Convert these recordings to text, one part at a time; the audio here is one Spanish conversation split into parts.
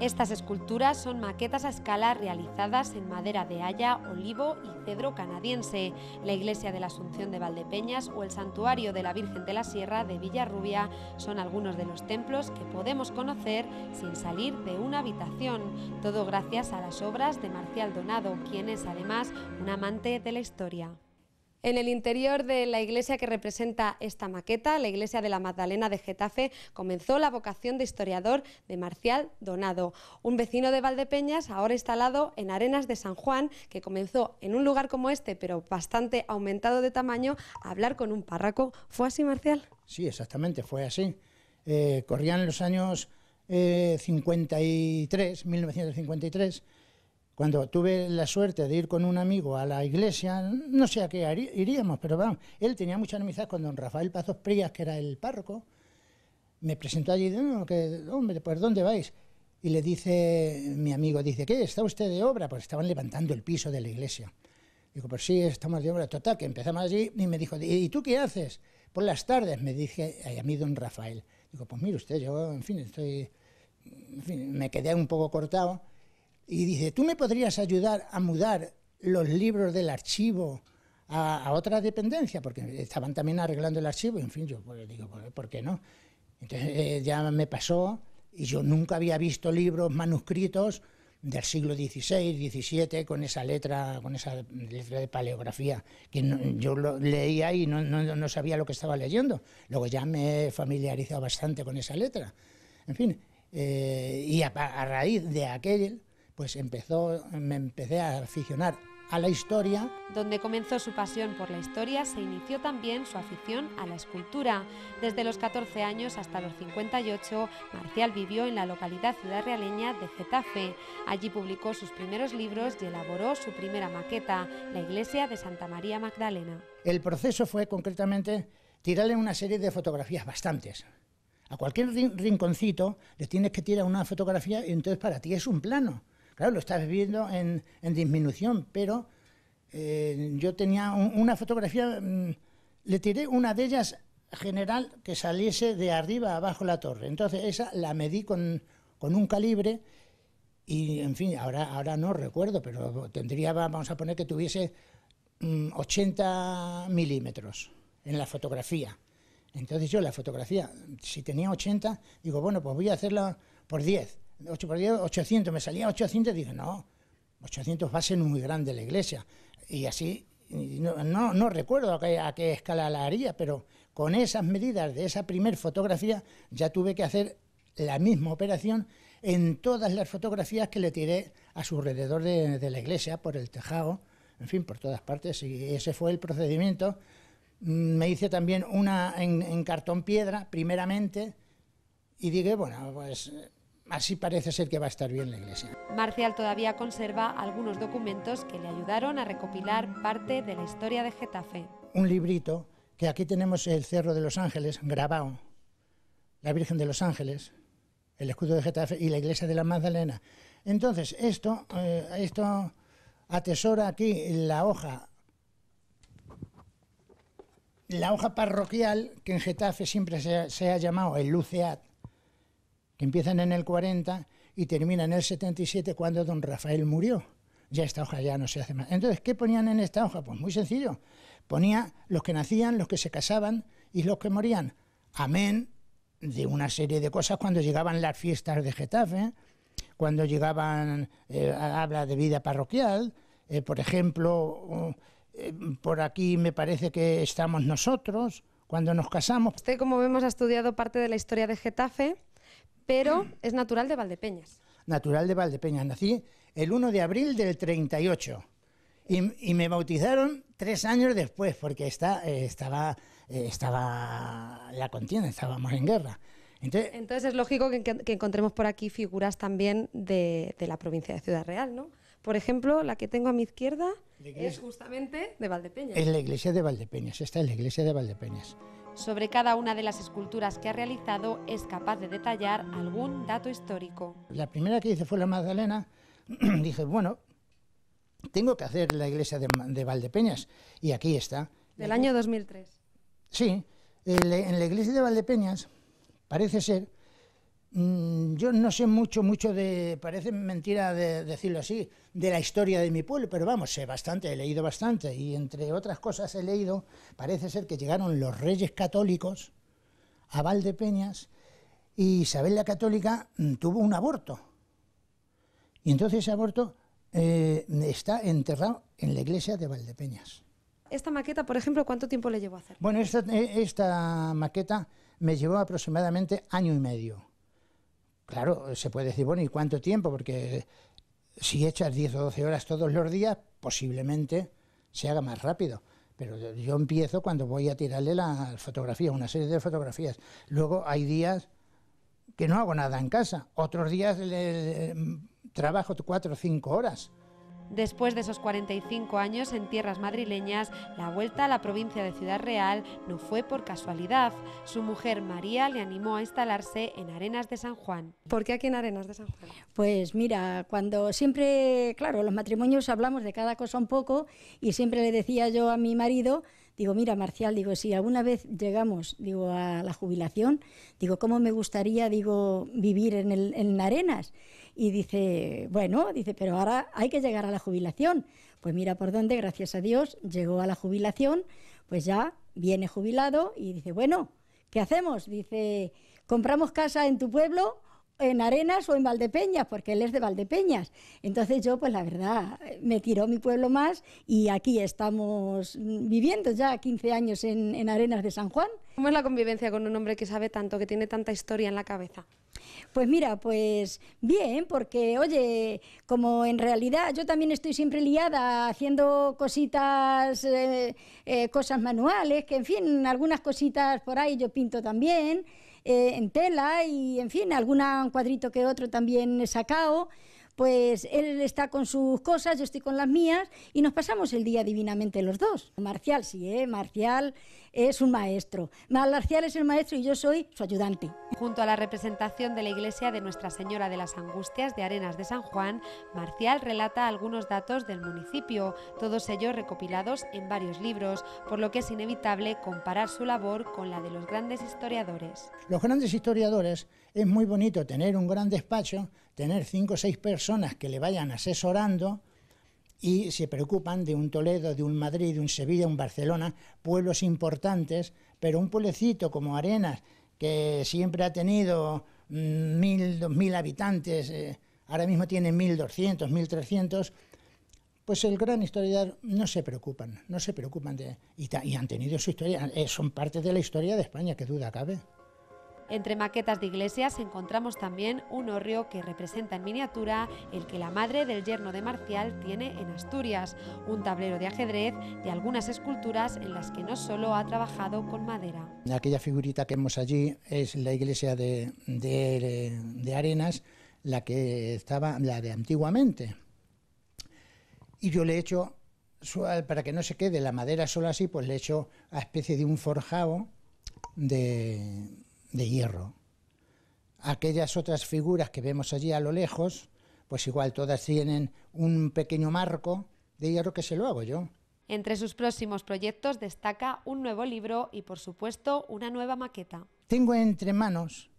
Estas esculturas son maquetas a escala realizadas en madera de haya, olivo y cedro canadiense. La iglesia de la Asunción de Valdepeñas o el santuario de la Virgen de la Sierra de Villarrubia son algunos de los templos que podemos conocer sin salir de una habitación. Todo gracias a las obras de Marcial Donado, quien es además un amante de la historia. En el interior de la iglesia que representa esta maqueta, la iglesia de la Magdalena de Getafe, comenzó la vocación de historiador de Marcial Donado, un vecino de Valdepeñas ahora instalado en Arenas de San Juan, que comenzó en un lugar como este, pero bastante aumentado de tamaño, a hablar con un párroco. ¿Fue así, Marcial? Sí, exactamente, fue así. Eh, corrían los años 53, eh, 1953 cuando tuve la suerte de ir con un amigo a la iglesia, no sé a qué iríamos, pero vamos, él tenía mucha amistad con don Rafael Pazos Prías, que era el párroco. Me presentó allí, no, que, hombre, pues ¿dónde vais? Y le dice, mi amigo, dice, ¿qué? ¿Está usted de obra? Pues estaban levantando el piso de la iglesia. Digo, pues sí, estamos de obra. Total, que empezamos allí y me dijo, ¿y tú qué haces? Por las tardes, me dije eh, a mí don Rafael. Digo, pues mire usted, yo, en fin, estoy, en fin, me quedé un poco cortado y dice, ¿tú me podrías ayudar a mudar los libros del archivo a, otra dependencia? Porque estaban también arreglando el archivo, y en fin, yo pues, digo, pues, ¿por qué no? Entonces eh, ya me pasó y yo nunca había visto libros manuscritos del siglo XVI, XVII, con esa letra, con esa letra de paleografía, que yo lo leía y no, no, no, sabía lo que estaba leyendo. Luego ya me he familiarizado bastante con esa letra. En fin, eh, y a, a, raíz de aquel, pues empezó, me empecé a aficionar a la historia. Donde comenzó su pasión por la historia, se inició también su afición a la escultura. Desde los 14 años hasta los 58, Marcial vivió en la localidad ciudad realeña de Getafe. Allí publicó sus primeros libros y elaboró su primera maqueta, la iglesia de Santa María Magdalena. El proceso fue concretamente tirarle una serie de fotografías, bastantes. A cualquier rinconcito le tienes que tirar una fotografía y entonces para ti es un plano. Claro, lo estás viendo en, disminución, pero eh, yo tenía una fotografía, mm, le tiré una de ellas general que saliese de arriba abajo la torre. Entonces esa la medí con, un calibre y, en fin, ahora, ahora no recuerdo, pero tendría, vamos a poner que tuviese 80 mm, milímetros en la fotografía. Entonces yo la fotografía, si tenía 80, digo, bueno, pues voy a hacerla por 10. 8 por 10, 800, me salía 800, y dije, no, 800 va a ser muy grande la iglesia. Y así, no, no, recuerdo a qué, escala la haría, pero con esas medidas de esa primer fotografía ya tuve que hacer la misma operación en todas las fotografías que le tiré a su alrededor de, la iglesia, por el tejado, en fin, por todas partes, y ese fue el procedimiento. Mm, me hice también una en, en cartón piedra, primeramente, y dije, bueno, pues Así parece ser que va a estar bien la iglesia. Marcial todavía conserva algunos documentos que le ayudaron a recopilar parte de la historia de Getafe. Un librito que aquí tenemos el Cerro de los Ángeles grabado, la Virgen de los Ángeles, el escudo de Getafe y la iglesia de la Magdalena. Entonces, esto, eh, esto atesora aquí la hoja, la hoja parroquial que en Getafe siempre se, se ha llamado el Luceat que empiezan en el 40 y terminan en el 77 cuando don Rafael murió. Ya esta hoja ya no se hace más. Entonces, ¿qué ponían en esta hoja? Pues muy sencillo. Ponía los que nacían, los que se casaban y los que morían. Amén de una serie de cosas cuando llegaban las fiestas de Getafe, cuando llegaban, eh, habla de vida parroquial, eh, por ejemplo, eh, por aquí me parece que estamos nosotros, cuando nos casamos. Usted, como vemos, ha estudiado parte de la historia de Getafe pero mm. es natural de Valdepeñas. Natural de Valdepeñas. Nací el 1 de abril del 38. Y, me bautizaron tres años después, porque eh, eh, estaba, la contienda, estábamos en guerra. Entonces, es lógico que, encontremos por aquí figuras también de, la provincia de Ciudad Real, ¿no? Por ejemplo, la que tengo a mi izquierda es justamente de Valdepeñas. Es la iglesia de Valdepeñas, esta es la iglesia de Valdepeñas. Sobre cada una de las esculturas que ha realizado es capaz de detallar algún dato histórico. La primera que hice fue la Magdalena. Dije, bueno, tengo que hacer la iglesia de, Valdepeñas. Y aquí está. Del año 2003. Sí. En la iglesia de Valdepeñas parece ser Mm, yo no sé mucho, mucho de, parece mentira decirlo así, de la historia de mi pueblo, pero vamos, sé bastante, he leído bastante y entre otras cosas he leído, parece ser que llegaron los reyes católicos a Valdepeñas y Isabel la Católica mm, tuvo un aborto. Y entonces ese aborto eh, está enterrado en la iglesia de Valdepeñas. Esta maqueta, por ejemplo, ¿cuánto tiempo le llevó a hacer? Bueno, esta eh, maqueta me llevó aproximadamente año y medio Claro, se puede decir, bueno, ¿y cuánto tiempo? Porque si echas 10 o 12 horas todos los días, posiblemente se haga más rápido. Pero yo empiezo cuando voy a tirarle la fotografía, una serie de fotografías. Luego hay días que no hago nada en casa, otros días trabajo cuatro o cinco horas. Después de esos 45 años en tierras madrileñas, la vuelta a la provincia de Ciudad Real no fue por casualidad. Su mujer María le animó a instalarse en Arenas de San Juan. ¿Por qué aquí en Arenas de San Juan? Pues mira, cuando siempre, claro, los matrimonios hablamos de cada cosa un poco y siempre le decía yo a mi marido Digo, mira, Marcial, digo, si alguna vez llegamos, digo, a la jubilación, digo, ¿cómo me gustaría, digo, vivir en, en Arenas? Y dice, bueno, dice, pero ahora hay que llegar a la jubilación. Pues mira por dónde, gracias a Dios, llegó a la jubilación, pues ya viene jubilado y dice, bueno, ¿qué hacemos? Dice, ¿compramos casa en tu pueblo en Arenas o en Valdepeñas, porque él es de Valdepeñas. Entonces yo, pues la verdad, me tiró mi pueblo más y aquí estamos viviendo ya 15 años en, Arenas de San Juan. ¿Cómo es la convivencia con un hombre que sabe tanto, que tiene tanta historia en la cabeza? Pues mira, pues bien, porque oye, como en realidad yo también estoy siempre liada haciendo cositas, eh, eh, cosas manuales, que en fin, algunas cositas por ahí yo pinto también. Eh, en tela y, en fin, algún cuadrito que otro también he sacado. Pues él está con sus cosas, yo estoy con las mías y nos pasamos el día divinamente los dos. Marcial, sí, ¿eh? Marcial es un maestro. Marcial es el maestro y yo soy su ayudante. Junto a la representación de la iglesia de Nuestra Señora de las Angustias de Arenas de San Juan, Marcial relata algunos datos del municipio, todos ellos recopilados en varios libros, por lo que es inevitable comparar su labor con la de los grandes historiadores. Los grandes historiadores es muy bonito tener un gran despacho, tener cinco o seis personas que le vayan asesorando y se preocupan de un Toledo, de un Madrid, de un Sevilla, un Barcelona, pueblos importantes, pero un pueblecito como Arenas, que siempre ha tenido mm, mil, dos mil habitantes, eh, ahora mismo tiene mil doscientos, mil trescientos, pues el gran historiador no se preocupan, no se preocupan de... y han tenido su historia, eh, son parte de la historia de España, que duda cabe. Entre maquetas de iglesias encontramos también un hórreo que representa en miniatura el que la madre del yerno de Marcial tiene en Asturias, un tablero de ajedrez y algunas esculturas en las que no solo ha trabajado con madera. Aquella figurita que vemos allí es la iglesia de, Arenas, la que estaba, la de antiguamente. Y yo le he hecho, para que no se quede la madera solo así, pues le he hecho a especie de un forjado de, de hierro. Aquellas otras figuras que vemos allí a lo lejos, pues igual todas tienen un pequeño marco de hierro que se lo hago yo. Entre sus próximos proyectos destaca un nuevo libro y por supuesto una nueva maqueta. Tengo entre manos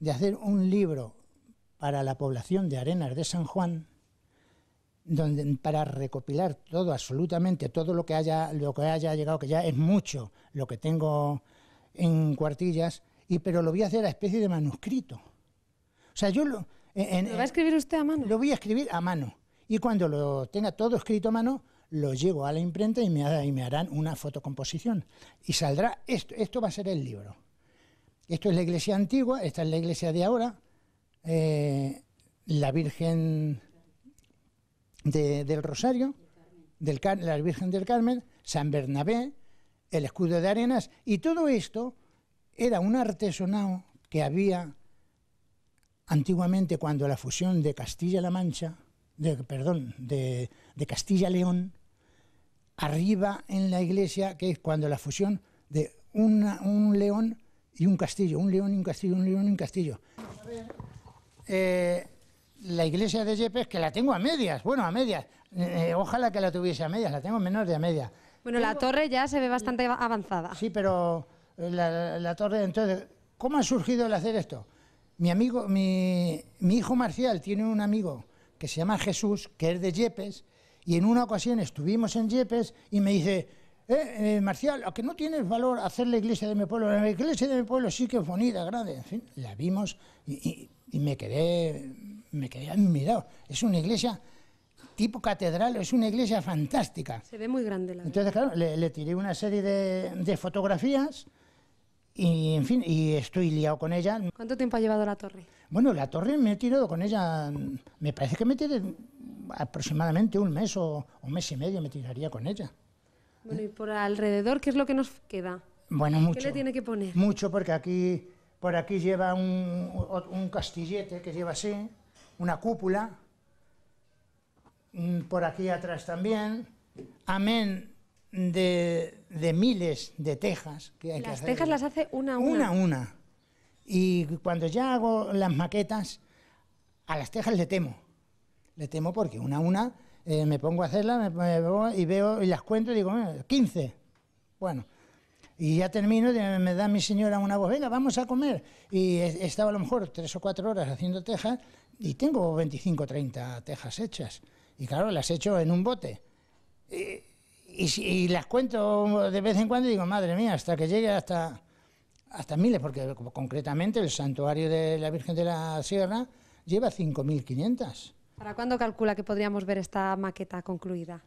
de hacer un libro para la población de Arenas de San Juan, donde, para recopilar todo, absolutamente todo lo que haya, lo que haya llegado, que ya es mucho lo que tengo en cuartillas, y, pero lo voy a hacer a especie de manuscrito. O sea, yo lo... ¿Lo va a escribir usted a mano? Lo voy a escribir a mano. Y cuando lo tenga todo escrito a mano, lo llevo a la imprenta y me, me harán una fotocomposición. Y saldrá esto. Esto va a ser el libro. Esto es la iglesia antigua, esta es la iglesia de ahora. Eh, la Virgen del Rosario, del, la Virgen del Carmen, San Bernabé, el escudo de arenas, y todo esto era un artesonado que había antiguamente cuando la fusión de Castilla-La Mancha, de, perdón, de, Castilla-León, arriba en la iglesia, que es cuando la fusión de un león y un castillo, un león y un castillo, un león y un castillo. Eh, la iglesia de Yepes, que la tengo a medias, bueno, a medias, eh, ojalá que la tuviese a medias, la tengo menos de a medias. Bueno, la torre ya se ve bastante avanzada. Sí, pero eh, la, torre. Entonces, ¿cómo ha surgido el hacer esto? Mi amigo, mi, hijo Marcial tiene un amigo que se llama Jesús, que es de Yepes, y en una ocasión estuvimos en Yepes y me dice, eh, eh, Marcial, ¿a que no tienes valor hacer la iglesia de mi pueblo? La iglesia de mi pueblo sí que es bonita, grande, en fin, la vimos y, me quedé, me quedé admirado. Es una iglesia tipo catedral, es una iglesia fantástica. Se ve muy grande la Entonces, claro, le, tiré una serie de fotografías y en fin, y estoy liado con ella. ¿Cuánto tiempo ha llevado la torre? Bueno, la torre me he tirado con ella, me parece que me tiene aproximadamente un mes o un mes y medio me tiraría con ella. Bueno, y por alrededor, ¿qué es lo que nos queda? Bueno, mucho. ¿Qué le tiene que poner? Mucho, porque aquí, por aquí lleva un, un castillete que lleva así, una cúpula, mm, por aquí atrás también, amén de, miles de tejas que hay las que hacer. tejas las hace una a una. Una a una. Y cuando ya hago las maquetas, a las tejas le temo. Le temo porque una a una eh, me pongo a hacerlas y veo y las cuento y digo, 15. Eh, bueno, y ya termino, me da mi señora una voz, venga, vamos a comer. Y estaba a lo mejor tres o cuatro horas haciendo tejas y tengo 25 o 30 tejas hechas. Y claro, las he hecho en un bote. Eh, y, las cuento de vez en cuando y digo, madre mía, hasta que llegue hasta, hasta miles, porque concretamente el santuario de la Virgen de la Sierra lleva 5.500. ¿Para cuándo calcula que podríamos ver esta maqueta concluida?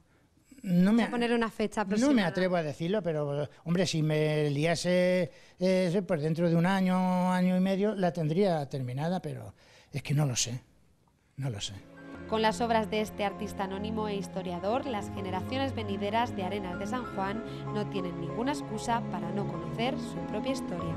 No me, a poner una fecha no me atrevo a decirlo, pero hombre, si me liase eh, dentro de un año, año y medio, la tendría terminada, pero es que no lo sé, no lo sé. Con las obras de este artista anónimo e historiador, las generaciones venideras de Arenas de San Juan no tienen ninguna excusa para no conocer su propia historia.